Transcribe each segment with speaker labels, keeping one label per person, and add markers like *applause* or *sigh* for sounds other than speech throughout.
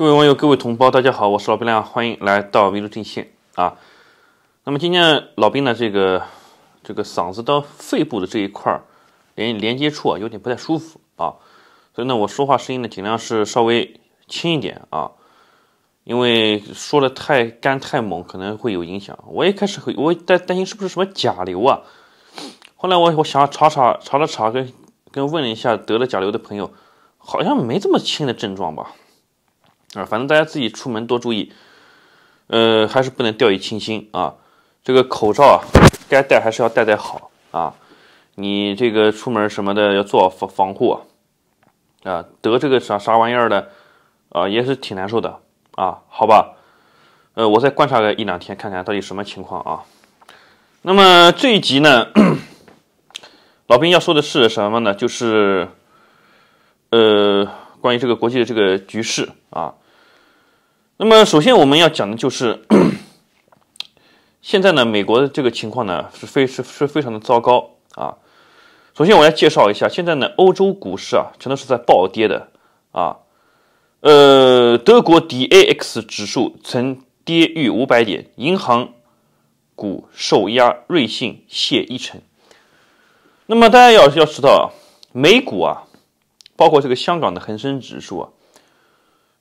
Speaker 1: 各位网友，各位同胞，大家好，我是老兵亮，欢迎来到微州正线啊。那么今天老兵呢，这个这个嗓子到肺部的这一块儿连连接处啊，有点不太舒服啊，所以呢，我说话声音呢，尽量是稍微轻一点啊，因为说的太干太猛可能会有影响。我一开始会，我担担心是不是什么甲流啊，后来我我想查查查了查，跟跟问了一下得了甲流的朋友，好像没这么轻的症状吧。啊，反正大家自己出门多注意，呃，还是不能掉以轻心啊。这个口罩啊，该戴还是要戴戴好啊。你这个出门什么的要做好防防护啊。得这个啥啥玩意儿的啊，也是挺难受的啊。好吧，呃，我再观察个一两天，看看到底什么情况啊。那么这一集呢，老兵要说的是什么呢？就是呃，关于这个国际的这个局势啊。那么，首先我们要讲的就是，*clears throat* 现在呢，美国的这个情况呢是非是是非常的糟糕啊。首先，我来介绍一下，现在呢，欧洲股市啊，全都是在暴跌的啊。呃，德国 DAX 指数曾跌逾五百点，银行股受压，瑞信泻一成。那么，大家要要知道啊，美股啊，包括这个香港的恒生指数啊。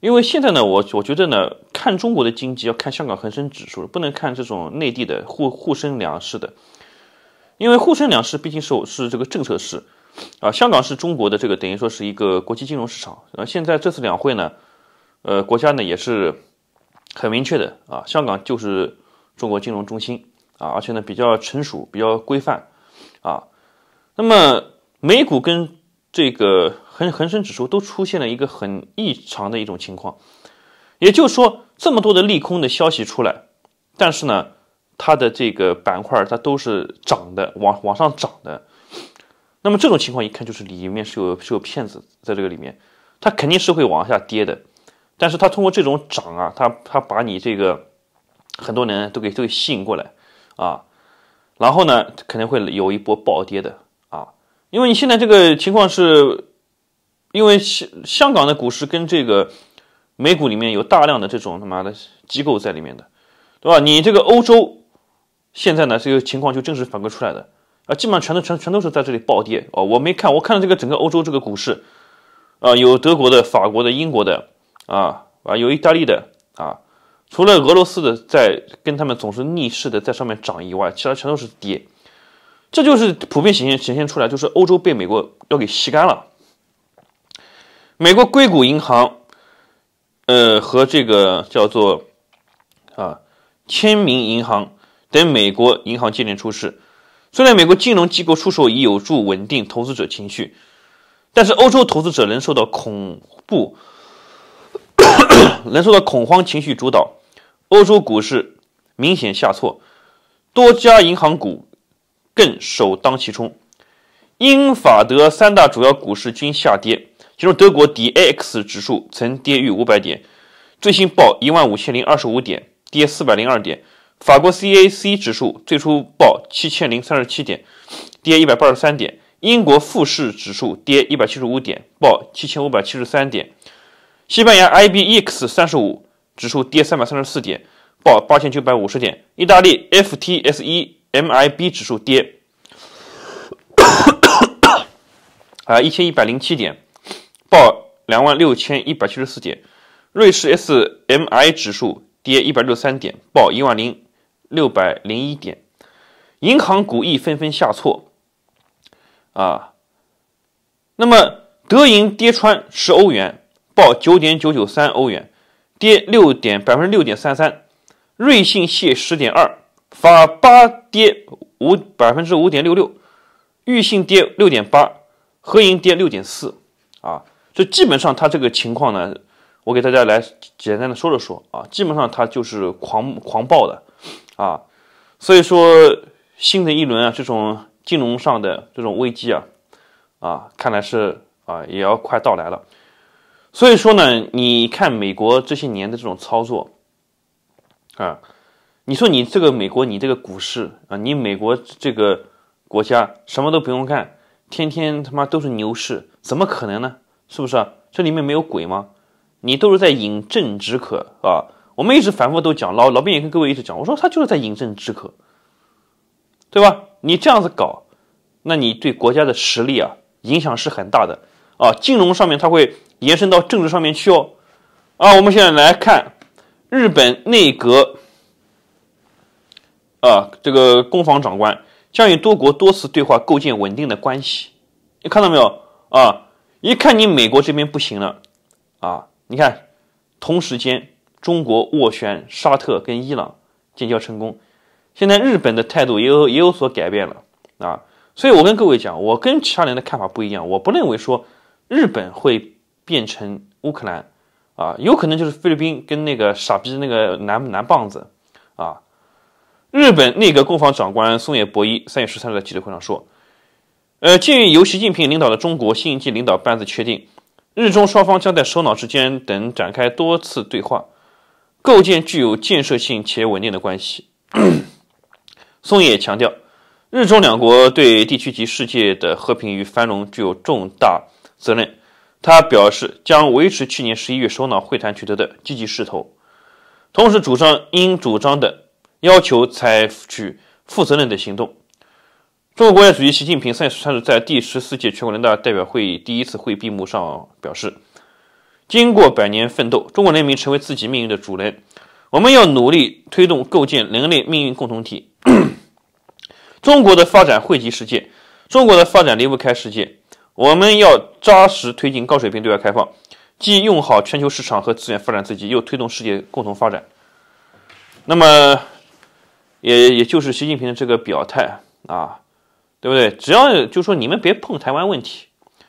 Speaker 1: 因为现在呢，我我觉得呢，看中国的经济要看香港恒生指数，不能看这种内地的沪沪深两市的，因为沪深两市毕竟是是这个政策市，啊，香港是中国的这个等于说是一个国际金融市场，后现在这次两会呢，呃，国家呢也是很明确的啊，香港就是中国金融中心啊，而且呢比较成熟、比较规范啊，那么美股跟。这个恒恒生指数都出现了一个很异常的一种情况，也就是说，这么多的利空的消息出来，但是呢，它的这个板块它都是涨的，往往上涨的。那么这种情况一看就是里面是有是有骗子在这个里面，它肯定是会往下跌的。但是它通过这种涨啊，它它把你这个很多人都给都给吸引过来啊，然后呢，肯定会有一波暴跌的。因为你现在这个情况是，因为香香港的股市跟这个美股里面有大量的这种他妈的机构在里面的，对吧？你这个欧洲现在呢这个情况就正式反馈出来的啊，基本上全都全全都是在这里暴跌哦。我没看，我看了这个整个欧洲这个股市，啊，有德国的、法国的、英国的，啊啊，有意大利的啊，除了俄罗斯的在跟他们总是逆势的在上面涨以外，其他全都是跌。这就是普遍显现显现出来，就是欧洲被美国要给吸干了。美国硅谷银行，呃，和这个叫做啊，签名银行等美国银行接连出事。虽然美国金融机构出手，已有助稳定投资者情绪，但是欧洲投资者仍受到恐怖，仍 *coughs* 受到恐慌情绪主导。欧洲股市明显下挫，多家银行股。更首当其冲，英法德三大主要股市均下跌，其中德国 DAX 指数曾跌逾五百点，最新报一万五千零二十五点，跌四百零二点；法国 CAC 指数最初报七千零三十七点，跌一百八十三点；英国富士指数跌一百七十五点，报七千五百七十三点；西班牙 IBEX 三十五指数跌三百三十四点，报八千九百五十点；意大利 FTSE。MIB 指数跌，啊，一千一百零七点，报两万六千一百七十四点。瑞士 SMI 指数跌一百六十三点，报一万零六百零一点。银行股亦纷纷下挫，啊，那么德银跌穿十欧元，报九点九九三欧元，跌六点百分之六点三三。瑞信泻十点二。法巴跌五百分之五点六六，裕信跌六点八，合盈跌六点四啊！这基本上它这个情况呢，我给大家来简单的说了说啊，基本上它就是狂狂暴的啊，所以说新的一轮啊这种金融上的这种危机啊啊看来是啊也要快到来了，所以说呢，你看美国这些年的这种操作啊。你说你这个美国，你这个股市啊，你美国这个国家什么都不用干，天天他妈都是牛市，怎么可能呢？是不是？这里面没有鬼吗？你都是在饮鸩止渴啊！我们一直反复都讲，老老兵也跟各位一直讲，我说他就是在饮鸩止渴，对吧？你这样子搞，那你对国家的实力啊影响是很大的啊！金融上面它会延伸到政治上面去哦。啊，我们现在来看日本内阁。啊，这个攻防长官将与多国多次对话，构建稳定的关系。你看到没有啊？一看你美国这边不行了啊！你看，同时间，中国斡旋沙特跟伊朗建交成功，现在日本的态度也有也有所改变了啊！所以我跟各位讲，我跟其他人的看法不一样，我不认为说日本会变成乌克兰啊，有可能就是菲律宾跟那个傻逼那个南南棒子啊。日本内阁官房长官松野博一三月十三日在记者会上说：“呃，建议由习近平领导的中国新一届领导班子确定，日中双方将在首脑之间等展开多次对话，构建具有建设性且稳定的关系。*coughs* ”松野强调，日中两国对地区及世界的和平与繁荣具有重大责任。他表示将维持去年十一月首脑会谈取得的积极势头，同时主张应主张的。要求采取负责任的行动。中国国家主席习近平三月三日在第十四届全国人大代表会议第一次会闭幕上表示：“经过百年奋斗，中国人民成为自己命运的主人。我们要努力推动构建人类命运共同体。*clears throat* 中国的发展惠及世界，中国的发展离不开世界。我们要扎实推进高水平对外开放，既用好全球市场和资源发展自己，又推动世界共同发展。”那么。也也就是习近平的这个表态啊，对不对？只要就说你们别碰台湾问题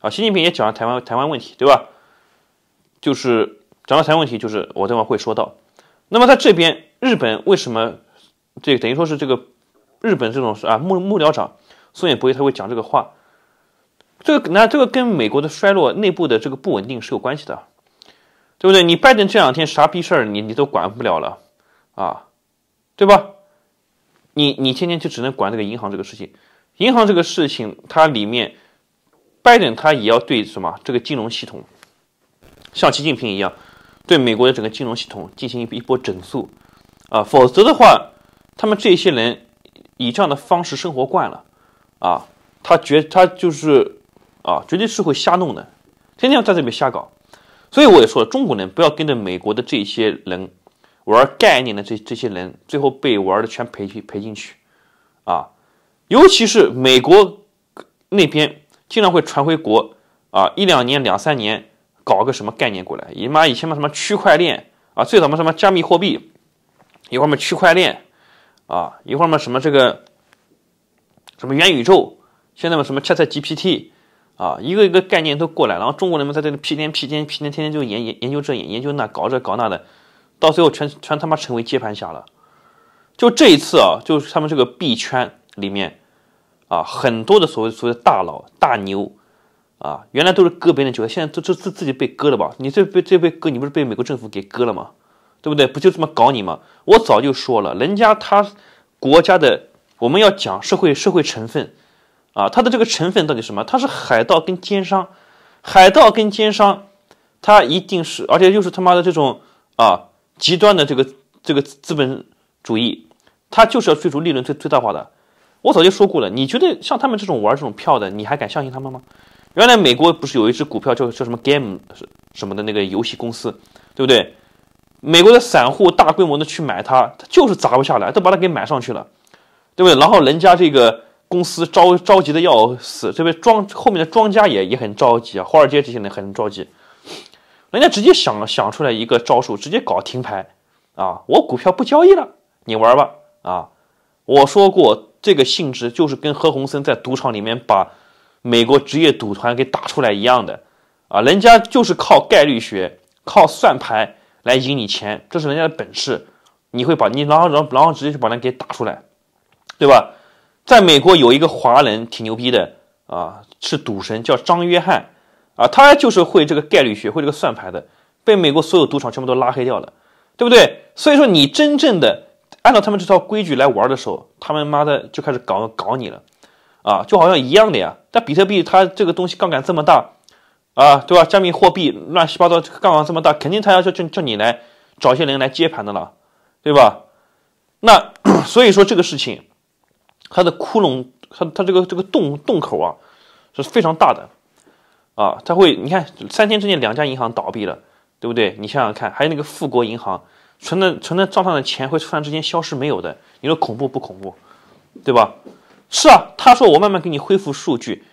Speaker 1: 啊。习近平也讲了台湾台湾问题，对吧？就是讲到台湾问题，就是我待会会说到。那么在这边，日本为什么这等于说是这个日本这种啊幕幕僚长松野博一他会讲这个话？这个那这个跟美国的衰落、内部的这个不稳定是有关系的，对不对？你拜登这两天啥逼事儿，你你都管不了了啊，对吧？你你天天就只能管这个银行这个事情，银行这个事情，它里面，拜登他也要对什么这个金融系统，像习近平一样，对美国的整个金融系统进行一一波整肃，啊，否则的话，他们这些人以这样的方式生活惯了，啊，他绝他就是啊，绝对是会瞎弄的，天天在这边瞎搞，所以我也说了，中国人不要跟着美国的这些人。玩概念的这这些人，最后被玩的全赔去赔进去，啊，尤其是美国那边，经常会传回国啊，一两年两三年搞个什么概念过来，你妈以前嘛什么区块链啊，最早嘛什么加密货币，一会儿嘛区块链啊，一会儿嘛什么这个什么元宇宙，现在嘛什么 chatGPT 啊，一个一个概念都过来，然后中国人们在这里屁颠屁颠屁颠天天就研研研究这研究那，搞这搞那的。到最后全全他妈成为接盘侠了，就这一次啊，就是他们这个币圈里面啊，很多的所谓所谓的大佬大牛啊，原来都是割别人韭菜，现在都都自自己被割了吧？你这被这被割，你不是被美国政府给割了吗？对不对？不就这么搞你吗？我早就说了，人家他国家的我们要讲社会社会成分啊，他的这个成分到底什么？他是海盗跟奸商，海盗跟奸商，他一定是，而且又是他妈的这种啊。极端的这个这个资本主义，它就是要追逐利润最最大化的。我早就说过了，你觉得像他们这种玩这种票的，你还敢相信他们吗？原来美国不是有一只股票叫叫什么 Game 什什么的那个游戏公司，对不对？美国的散户大规模的去买它，它就是砸不下来，都把它给买上去了，对不对？然后人家这个公司着着急的要死，这边庄后面的庄家也也很着急啊，华尔街这些人很着急。人家直接想想出来一个招数，直接搞停牌，啊，我股票不交易了，你玩吧，啊，我说过这个性质就是跟何鸿燊在赌场里面把美国职业赌团给打出来一样的，啊，人家就是靠概率学、靠算牌来赢你钱，这是人家的本事，你会把你然后然后然后直接就把人给打出来，对吧？在美国有一个华人挺牛逼的啊，是赌神，叫张约翰。啊，他就是会这个概率学，会这个算牌的，被美国所有赌场全部都拉黑掉了，对不对？所以说你真正的按照他们这套规矩来玩的时候，他们妈的就开始搞搞你了，啊，就好像一样的呀。但比特币它这个东西杠杆这么大，啊，对吧？加密货币乱七八糟，杠杆这么大，肯定他要叫叫叫你来找一些人来接盘的了，对吧？那 *clears throat* 所以说这个事情，它的窟窿，它它这个这个洞洞口啊，是非常大的。啊，他会，你看三天之内两家银行倒闭了，对不对？你想想看，还有那个富国银行，存的存的账上的钱会突然之间消失没有的，你说恐怖不恐怖？对吧？是啊，他说我慢慢给你恢复数据，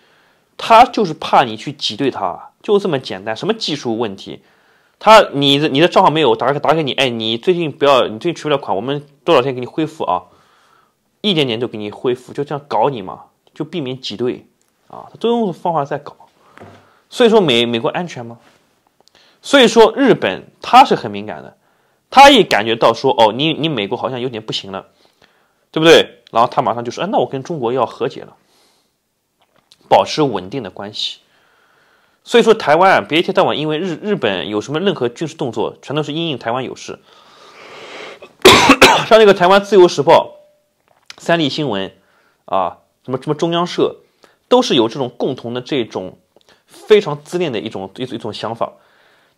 Speaker 1: 他就是怕你去挤兑他，就这么简单，什么技术问题？他你的你的账号没有打打给你，哎，你最近不要你最近取不了款，我们多少天给你恢复啊？一点点就给你恢复，就这样搞你嘛，就避免挤兑啊，他都用方法在搞。所以说美美国安全吗？所以说日本他是很敏感的，他一感觉到说哦，你你美国好像有点不行了，对不对？然后他马上就说，哎，那我跟中国要和解了，保持稳定的关系。所以说台湾啊，别一天到晚因为日日本有什么任何军事动作，全都是因应台湾有事。*coughs* 像那个台湾自由时报、三立新闻啊，什么什么中央社，都是有这种共同的这种。非常自恋的一种一种一种想法，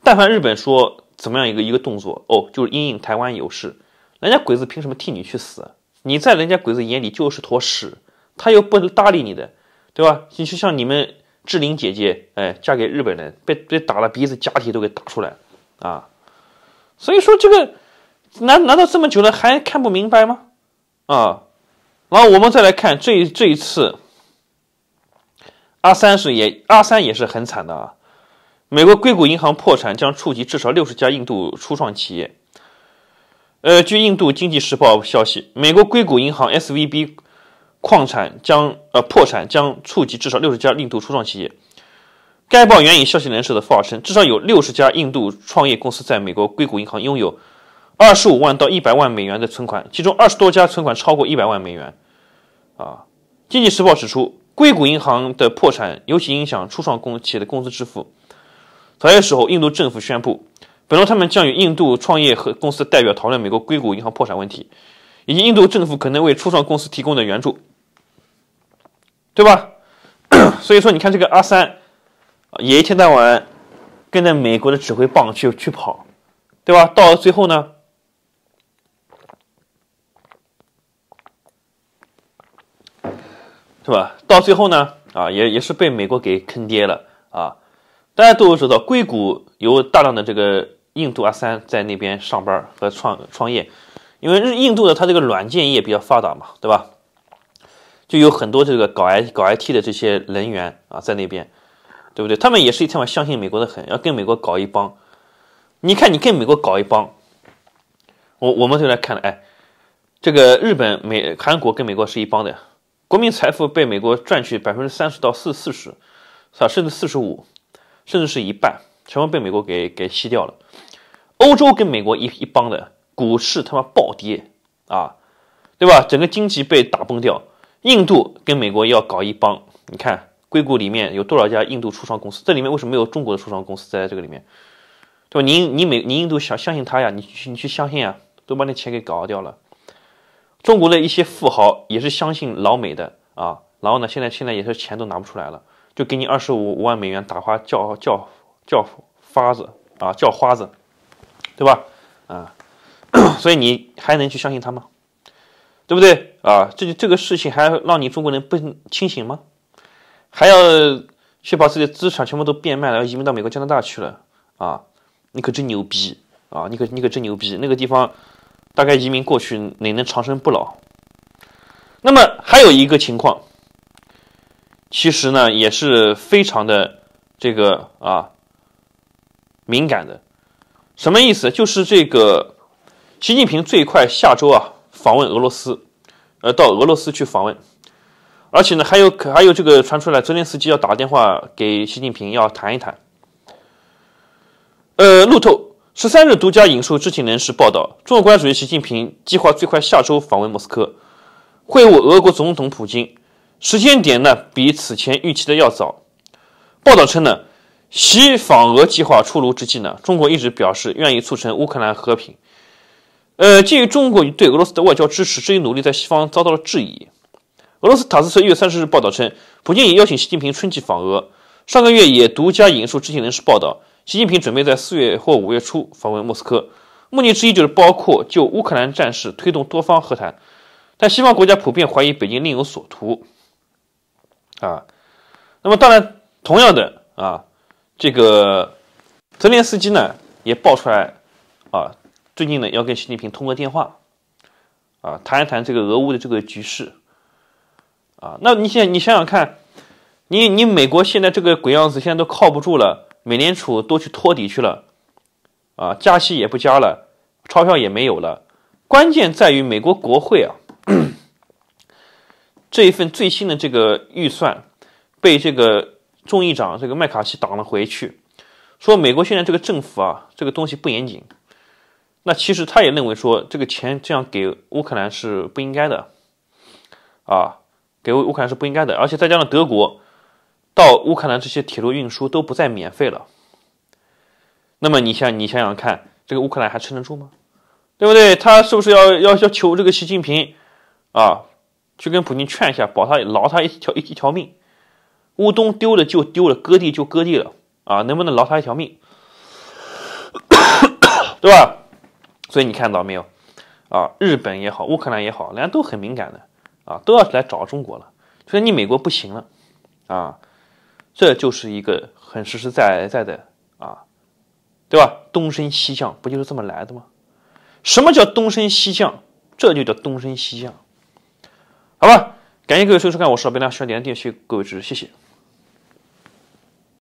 Speaker 1: 但凡日本说怎么样一个一个动作，哦，就是阴影台湾有事，人家鬼子凭什么替你去死？你在人家鬼子眼里就是坨屎，他又不搭理你的，对吧？你就像你们志玲姐姐，哎，嫁给日本人，被被打了鼻子，假体都给打出来啊，所以说这个难难道这么久了还看不明白吗？啊，然后我们再来看这这一次。阿三是也，阿三也是很惨的啊。美国硅谷银行破产将触及至少六十家印度初创企业。呃，据印度经济时报消息，美国硅谷银行 S V B 矿产将呃破产将触及至少六十家印度初创企业。该报援引消息人士的话称，至少有六十家印度创业公司在美国硅谷银行拥有二十五万到一百万美元的存款，其中二十多家存款超过一百万美元。啊，经济时报指出。硅谷银行的破产尤其影响初创公企业的工资支付。早些时候，印度政府宣布，本周他们将与印度创业和公司代表讨论美国硅谷银行破产问题，以及印度政府可能为初创公司提供的援助，对吧？*clears throat* 所以说，你看这个阿三也一天到晚跟着美国的指挥棒去去跑，对吧？到了最后呢？是吧？到最后呢，啊，也也是被美国给坑爹了啊！大家都知道，硅谷有大量的这个印度阿三在那边上班和创创业，因为日印度的它这个软件业比较发达嘛，对吧？就有很多这个搞 I 搞 IT 的这些人员啊，在那边，对不对？他们也是一天晚相信美国的很，要跟美国搞一帮。你看，你跟美国搞一帮，我我们就来看了，哎，这个日本、美、韩国跟美国是一帮的。国民财富被美国赚去百分之三十到四四十，啊，甚至四十五，甚至是一半，全部被美国给给吸掉了。欧洲跟美国一一帮的股市他妈暴跌啊，对吧？整个经济被打崩掉。印度跟美国要搞一帮，你看硅谷里面有多少家印度初创公司？这里面为什么没有中国的初创公司在这个里面？对吧？你你美你印度想相信他呀？你去你去相信啊？都把那钱给搞掉了。中国的一些富豪也是相信老美的啊，然后呢，现在现在也是钱都拿不出来了，就给你二十五万美元打花叫叫叫花子啊，叫花子，对吧？啊，*clears throat* 所以你还能去相信他吗？对不对啊？这这个事情还让你中国人不清醒吗？还要去把自己的资产全部都变卖，了，移民到美国、加拿大去了啊？你可真牛逼啊！你可你可真牛逼，那个地方。大概移民过去，你能长生不老。那么还有一个情况，其实呢也是非常的这个啊敏感的。什么意思？就是这个习近平最快下周啊访问俄罗斯，呃，到俄罗斯去访问。而且呢还有还有这个传出来，泽连斯基要打电话给习近平要谈一谈。呃，路透。十三日，独家引述知情人士报道，中国国家主席习近平计划最快下周访问莫斯科，会晤俄国总统普京。时间点呢，比此前预期的要早。报道称呢，习访俄计划出炉之际呢，中国一直表示愿意促成乌克兰和平。呃，鉴于中国对俄罗斯的外交支持，这一努力在西方遭到了质疑。俄罗斯塔斯社一月三十日报道称，普京已邀请习近平春季访俄。上个月也独家引述知情人士报道。习近平准备在四月或五月初访问莫斯科，目的之一就是包括就乌克兰战事推动多方和谈，但西方国家普遍怀疑北京另有所图。啊，那么当然，同样的啊，这个泽连斯基呢也爆出来，啊，最近呢要跟习近平通个电话，啊，谈一谈这个俄乌的这个局势。啊，那你现在你想想看，你你美国现在这个鬼样子，现在都靠不住了。美联储都去托底去了，啊，加息也不加了，钞票也没有了。关键在于美国国会啊，*clears throat* 这一份最新的这个预算被这个众议长这个麦卡锡挡了回去，说美国现在这个政府啊，这个东西不严谨。那其实他也认为说，这个钱这样给乌克兰是不应该的，啊，给乌克兰是不应该的，而且再加上德国。到乌克兰这些铁路运输都不再免费了，那么你想你想想看，这个乌克兰还撑得住吗？对不对？他是不是要要要求这个习近平啊，去跟普京劝一下，保他饶他一条一一条命？乌东丢了就丢了，割地就割地了啊，能不能饶他一条命？*coughs* 对吧？所以你看到没有啊？日本也好，乌克兰也好，人家都很敏感的啊，都要来找中国了。所以你美国不行了啊！这就是一个很实实在在的啊，对吧？东升西降不就是这么来的吗？什么叫东升西降？这就叫东升西降，好吧？感谢各位收看，我是老白亮，需要点赞、订阅，谢各位支持，谢谢。